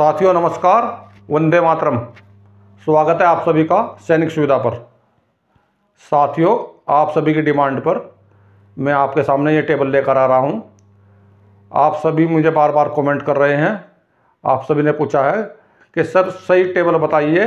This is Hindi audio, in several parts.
साथियों नमस्कार वंदे मातरम स्वागत है आप सभी का सैनिक सुविधा पर साथियों आप सभी की डिमांड पर मैं आपके सामने ये टेबल लेकर आ रहा हूँ आप सभी मुझे बार बार कमेंट कर रहे हैं आप सभी ने पूछा है कि सर सही टेबल बताइए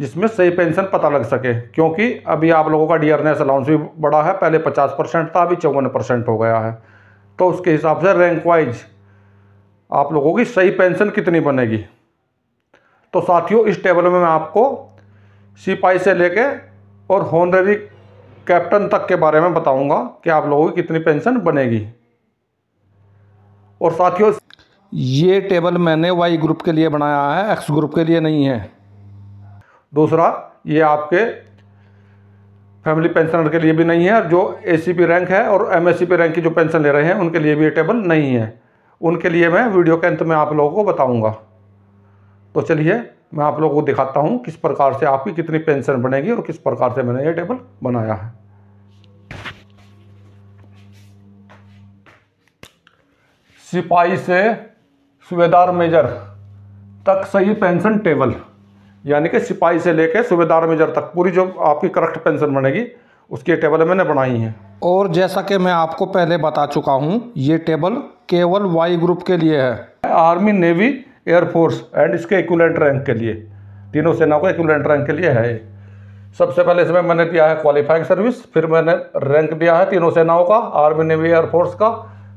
जिसमें सही पेंशन पता लग सके क्योंकि अभी आप लोगों का डी अलाउंस भी बढ़ा है पहले पचास परसेंट था अभी चौवन परसेंट हो गया है तो उसके हिसाब से रैंक वाइज आप लोगों की सही पेंशन कितनी बनेगी तो साथियों इस टेबल में मैं आपको सिपाही से लेके और हॉनररी कैप्टन तक के बारे में बताऊंगा कि आप लोगों की कितनी पेंशन बनेगी और साथियों ये टेबल मैंने वाई ग्रुप के लिए बनाया है एक्स ग्रुप के लिए नहीं है दूसरा ये आपके फैमिली पेंशनर के लिए भी नहीं है और जो ए रैंक है और एम रैंक की जो पेंशन ले रहे हैं उनके लिए भी ये टेबल नहीं है उनके लिए मैं वीडियो के अंत में आप लोगों को बताऊंगा तो चलिए मैं आप लोगों को दिखाता हूँ किस प्रकार से आपकी कितनी पेंशन बनेगी और किस प्रकार से मैंने ये टेबल बनाया है सिपाही से सूबेदार मेजर तक सही पेंशन टेबल यानी कि सिपाही से लेकर सूबेदार मेजर तक पूरी जो आपकी करेक्ट पेंशन बनेगी उसकी टेबल मैंने बनाई है और जैसा कि मैं आपको पहले बता चुका हूँ ये टेबल केवल वाई ग्रुप के लिए है आर्मी नेवी एयरफोर्स एंड इसके इक्वलेंट रैंक के लिए तीनों सेनाओं को इक्वलेंट रैंक के लिए है सबसे पहले इसमें मैंने दिया है क्वालिफाइंग सर्विस फिर मैंने रैंक दिया है तीनों सेनाओं का आर्मी नेवी एयरफोर्स का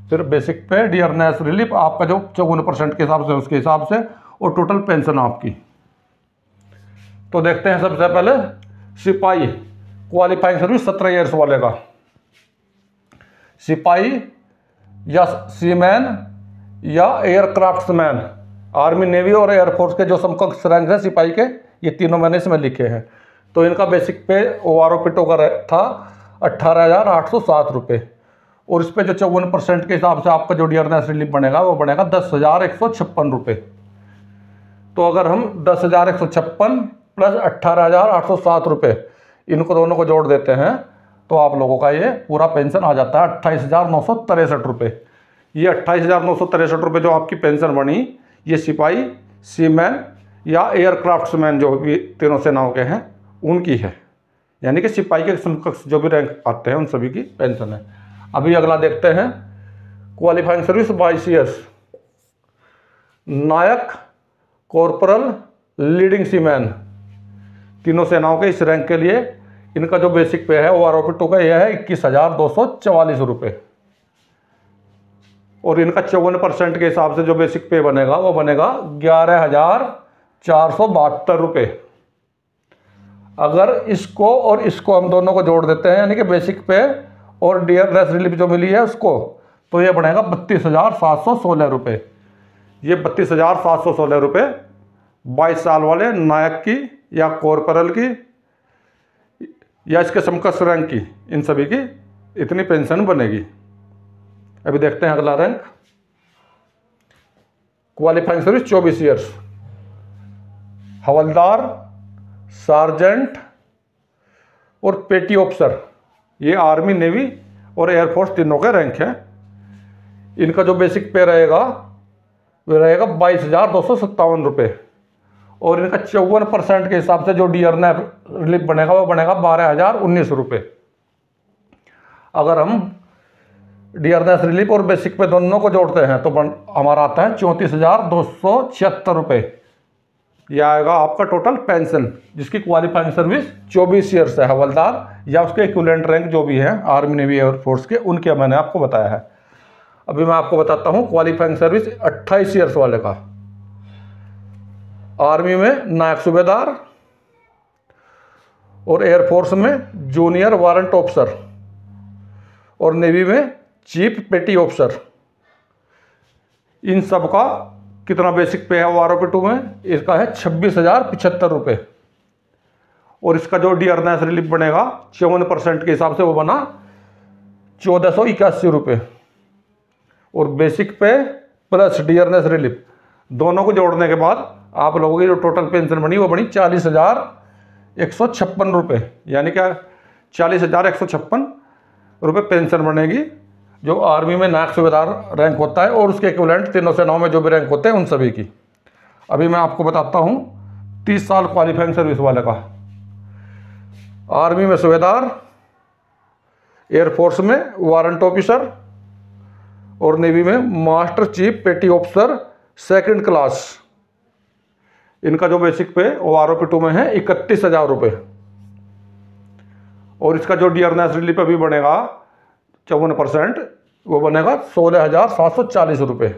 फिर बेसिक पे डियरनेस रिलीफ आपका जो चौवन परसेंट के हिसाब से उसके हिसाब से और टोटल पेंशन आपकी तो देखते हैं सबसे पहले सिपाही क्वालिफाइंग सर्विस सत्रह ईयर्स वाले का सिपाही या सीमैन या एयरक्राफ्ट्समैन आर्मी नेवी और एयरफोर्स के जो समकक्ष रैंक हैं सिपाही के ये तीनों मैंने इसमें लिखे हैं तो इनका बेसिक पे ओ आर ओ पिटो का था अट्ठारह हज़ार आठ सौ सात रुपये और इस पर जो चौवन परसेंट के हिसाब से आपका जो डियरनेस रिलीफ बनेगा वो बनेगा दस हज़ार एक सौ छप्पन रुपये तो अगर हम दस हज़ार एक सौ छप्पन प्लस अट्ठारह हज़ार आठ सौ सात रुपये इनको दोनों को जोड़ देते हैं तो आप लोगों का ये पूरा पेंशन आ जाता है अट्ठाईस हज़ार नौ सौ तिरसठ रुपये ये अट्ठाईस हज़ार नौ सौ तिरसठ रुपये जो आपकी पेंशन बनी ये सिपाही सीमैन या एयरक्राफ्ट्समैन जो भी तीनों सेनाओं के हैं उनकी है यानी कि सिपाही के समकक्ष जो भी रैंक आते हैं उन सभी की पेंशन है अभी अगला देखते हैं qualifying service by C S Naik corporal leading seaman तीनों सेनाओं के इस रैंक के लिए इनका जो बेसिक पे है O R O P two का यह है इक्कीस हज़ार दो सौ चवालीस रुपये और इनका चौवन परसेंट के हिसाब से जो बेसिक पे बनेगा वो बनेगा ग्यारह हज़ार चार सौ बहत्तर रुपये अगर इसको और इसको हम दोनों को जोड़ देते हैं यानी कि बेसिक पे और डियरनेस रिलीफ जो मिली है उसको तो ये बनेगा बत्तीस हज़ार सात सौ सोलह रुपये ये बत्तीस हज़ार सात सौ सोलह रुपये बाईस साल वाले नायक की या कॉरपोरल की या इसके समकक्ष रैंक की इन सभी की इतनी पेंशन बनेगी अभी देखते हैं अगला रैंक क्वालिफाइंग सर्विस चौबीस ईयर्स हवलदार सार्जेंट और पेटी ऑफिसर ये आर्मी नेवी और एयरफोर्स तीनों के रैंक हैं इनका जो बेसिक पे रहेगा वह रहेगा बाईस हज़ार दो सौ सत्तावन रुपये और इनका चौवन परसेंट के हिसाब से जो डी आर एफ रिलीफ बनेगा वो बनेगा बारह हज़ार उन्नीस रुपये अगर हम डी आर रिलीफ और बेसिक पे दोनों को जोड़ते हैं तो बन हमारा आता है चौंतीस हज़ार दो सौ छिहत्तर रुपये यह आएगा आपका टोटल पेंशन जिसकी क्वालिफाइंग सर्विस चौबीस ईयर्स है हवलदार या उसके इक्वलेंट रैंक जो भी हैं आर्मी नेवी एयरफोर्स के उनके मैंने आपको बताया है अभी मैं आपको बताता हूँ क्वालिफाइंग सर्विस अट्ठाईस ईयर्स वाले का आर्मी में नायब सूबेदार और एयरफोर्स में जूनियर वारंट ऑफिसर और नेवी में चीफ पेटी ऑफिसर इन सब का कितना बेसिक पे है वो टू में इसका है छब्बीस हज़ार पिछहत्तर रुपये और इसका जो डी अर्नेस रिलीफ बनेगा चौवन परसेंट के हिसाब से वो बना चौदह सौ इक्यासी रुपये और बेसिक पे प्लस डी अर्नेस रिलीफ दोनों को जोड़ने के बाद आप लोगों की जो टोटल पेंशन बनी वो बनी चालीस हज़ार एक सौ छप्पन रुपये यानी क्या चालीस हज़ार एक सौ छप्पन रुपये पेंशन बनेगी जो आर्मी में नायक सूबेदार रैंक होता है और उसके इक्वलेंट तीनों सेनाओं में जो भी रैंक होते हैं उन सभी की अभी मैं आपको बताता हूँ तीस साल क्वालिफाइंग सर्विस वाले का आर्मी में सूबेदार एयरफोर्स में वारंट ऑफिसर और नेवी में master chief petty officer second class इनका जो बेसिक पे वो आर ओ पी टू में है इकतीस हज़ार रुपये और इसका जो डी अर्नास रिलीफ अभी बनेगा चौवन परसेंट वो बनेगा सोलह हज़ार सात सौ चालीस रुपये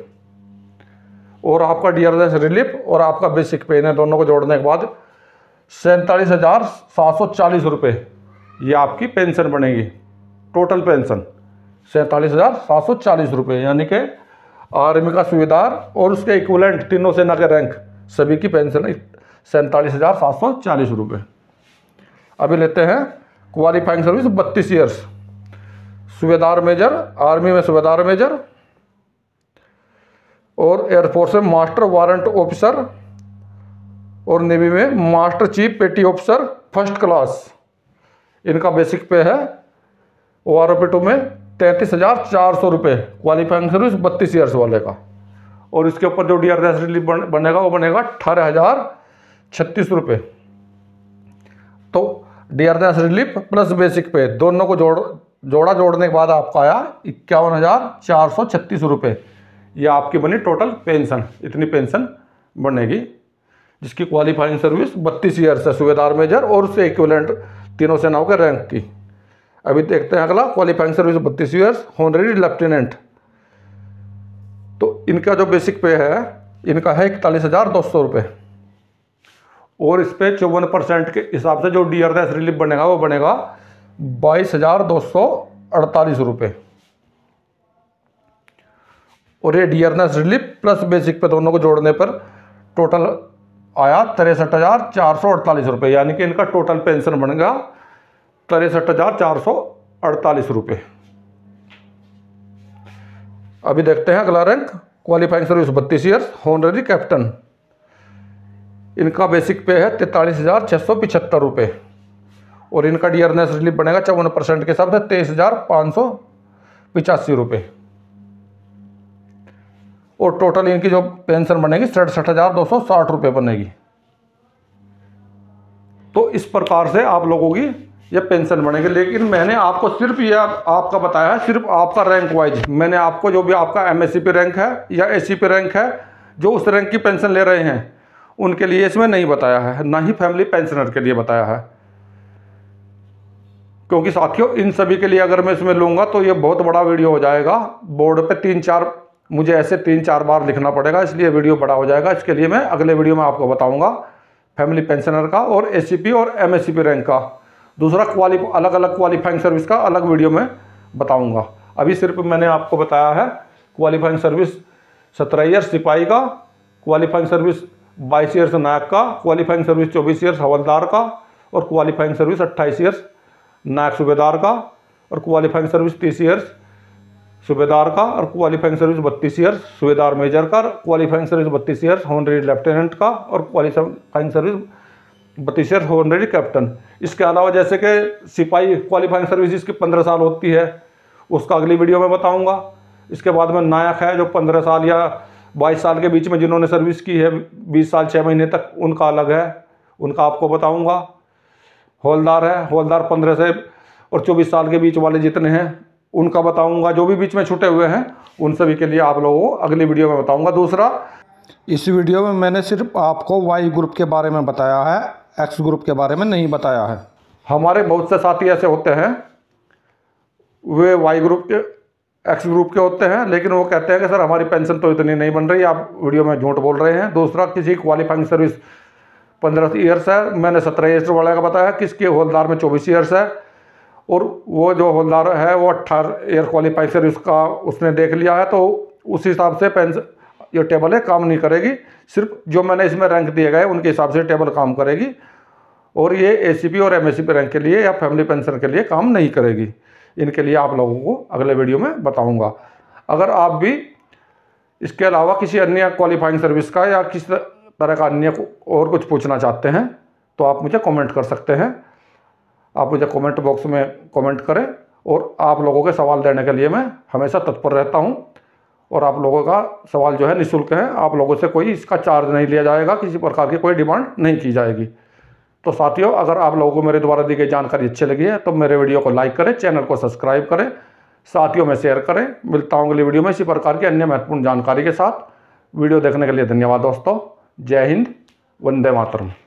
और आपका डी आर रिलीफ और आपका बेसिक पे इन्हें दोनों को जोड़ने के बाद सैंतालीस हज़ार सात सौ चालीस रुपये ये आपकी पेंशन बनेगी टोटल पेंशन सैंतालीस हज़ार सात सौ चालीस रुपये यानी कि आर्मी का सुविधार और उसके इक्वलेंट तीनों सेना के रैंक सभी की पेंशन है सैंतालीस हज़ार सात सौ चालीस रुपये अभी लेते हैं क्वालिफाइंग सर्विस बत्तीस ईयर्स सूबेदार मेजर आर्मी में सूबेदार मेजर और एयरफोर्स में मास्टर वारंट ऑफिसर और नेवी में master chief petty officer first class इनका बेसिक पे है ओ आर में तैंतीस हज़ार चार सौ रुपये क्वालिफाइंग सर्विस बत्तीस ईयर्स वाले का और इसके ऊपर जो डी आर एस रिलीफ बनेगा वो बनेगा अठारह हज़ार छत्तीस रुपये तो D R S relief plus basic pay दोनों को जोड़ जोड़ा जोड़ने के बाद आपका आया इक्यावन हज़ार चार सौ छत्तीस रुपये यह आपकी बनी टोटल पेंशन इतनी पेंशन बनेगी जिसकी क्वालिफाइंग सर्विस बत्तीस ईयर्स है सूबेदार मेजर और उससे इक्वलेंट तीनों सेनाओं के रैंक की अभी देखते हैं अगला क्वालिफाइंग सर्विस बत्तीस ईयर्स होनरेरी लेफ्टिनेंट तो इनका जो बेसिक पे है इनका है इकतालीस हज़ार दो सौ रुपये और इस पर चौवन परसेंट के हिसाब से जो डी आर एस रिलीफ बनेगा वो बनेगा बाईस हज़ार दो सौ अड़तालीस रुपये और ये D R S relief plus basic pay दोनों को जोड़ने पर टोटल आया तिरसठ हज़ार चार सौ अड़तालीस रुपये यानी कि इनका टोटल पेंशन बनेगा तिरसठ हज़ार चार सौ अड़तालीस रुपये अभी देखते हैं अगला रैंक क्वालिफाइंग सर्विस बत्तीस ईयर्स हॉनररी कैप्टन इनका बेसिक पे है तैंतालीस हज़ार छः सौ पिछहत्तर रुपये और इनका डियरनेस रिलीफ बनेगा चौवन परसेंट के हिसाब से तेईस हज़ार पाँच सौ पिचासी रुपये और टोटल इनकी जो पेंशन बनेगी सड़सठ हज़ार दो सौ साठ रुपये बनेगी तो इस प्रकार से आप लोगों की या पेंशन बढ़ेंगे लेकिन मैंने आपको सिर्फ यह आप, आपका बताया है सिर्फ आपका रैंक वाइज मैंने आपको जो भी आपका एम पे रैंक है या ए पे रैंक है जो उस रैंक की पेंशन ले रहे हैं उनके लिए इसमें नहीं बताया है ना ही फैमिली पेंशनर के लिए बताया है क्योंकि साथियों इन सभी के लिए अगर मैं इसमें लूँगा तो ये बहुत बड़ा वीडियो हो जाएगा बोर्ड पे तीन चार मुझे ऐसे तीन चार बार लिखना पड़ेगा इसलिए वीडियो बड़ा हो जाएगा इसके लिए मैं अगले वीडियो में आपको बताऊँगा फैमिली पेंशनर का और ए और एम रैंक का दूसरा क्वालि अलग अलग क्वालिफाइंग सर्विस का अलग वीडियो में बताऊंगा अभी सिर्फ मैंने आपको बताया है क्वालिफाइंग सर्विस सत्रह ईयर सिपाही का क्वालिफाइंग सर्विस बाईस ईयर्स नायक का क्वालिफाइंग सर्विस चौबीस ईयर्स हवलदार का और क्वालिफाइंग सर्विस अट्ठाईस ईयर्स नायक सूबेदार का और क्वालिफाइंग सर्विस तीस ईयर्स सूबेदार का और क्वालिफाइंग सर्विस बत्तीस ईयर्स सूबेदार मेजर का क्वालिफाइंग सर्विस बत्तीस ईयर्स हॉनरेड लेफ्टिनेंट का और क्वालिफाइंग सर्विस बतीसर हॉनरेरी कैप्टन इसके अलावा जैसे कि सिपाही क्वालिफाइंग सर्विस इसकी पंद्रह साल होती है उसका अगली वीडियो में बताऊंगा इसके बाद में नायक है जो पंद्रह साल या बाईस साल के बीच में जिन्होंने सर्विस की है बीस साल छः महीने तक उनका अलग है उनका आपको बताऊँगा हौलदार है हौलदार पंद्रह से और चौबीस साल के बीच वाले जितने हैं उनका बताऊंगा जो भी बीच में छुटे हुए हैं उन सभी के लिए आप लोगों को अगली वीडियो में बताऊंगा दूसरा इस वीडियो में मैंने सिर्फ आपको वाई ग्रुप के बारे में बताया है एक्स ग्रुप के बारे में नहीं बताया है हमारे बहुत से साथी ऐसे होते हैं वे वाई ग्रुप के एक्स ग्रुप के होते हैं लेकिन वो कहते हैं कि सर हमारी पेंशन तो इतनी नहीं बन रही आप वीडियो में झूठ बोल रहे हैं दूसरा किसी क्वालिफाइंग सर्विस पंद्रह ईयर्स है मैंने सत्रह ईयर्स वाले का बताया किसके होलदार में चौबीस ईयर्स है और वो जो होलदार है वो अट्ठारह ईयर क्वालिफाइंग सर्विस का उसने देख लिया है तो उस हिसाब से पेंशन ये टेबल है काम नहीं करेगी सिर्फ जो मैंने इसमें रैंक दिए गए उनके हिसाब से टेबल काम करेगी और ये ए और एम रैंक के लिए या फैमिली पेंशन के लिए काम नहीं करेगी इनके लिए आप लोगों को अगले वीडियो में बताऊँगा अगर आप भी इसके अलावा किसी अन्य क्वालिफाइंग सर्विस का या किस तरह का अन्य और कुछ पूछना चाहते हैं तो आप मुझे कमेंट कर सकते हैं आप मुझे कमेंट बॉक्स में कमेंट करें और आप लोगों के सवाल देने के लिए मैं हमेशा तत्पर रहता हूँ और आप लोगों का सवाल जो है निःशुल्क है आप लोगों से कोई इसका चार्ज नहीं लिया जाएगा किसी प्रकार की कोई डिमांड नहीं की जाएगी तो साथियों अगर आप लोगों को मेरे द्वारा दी गई जानकारी अच्छी लगी है तो मेरे वीडियो को लाइक करें चैनल को सब्सक्राइब करें साथियों में शेयर करें मिलता हूँ अगली वीडियो में इसी प्रकार की अन्य महत्वपूर्ण जानकारी के साथ वीडियो देखने के लिए धन्यवाद दोस्तों जय हिंद वंदे मातरम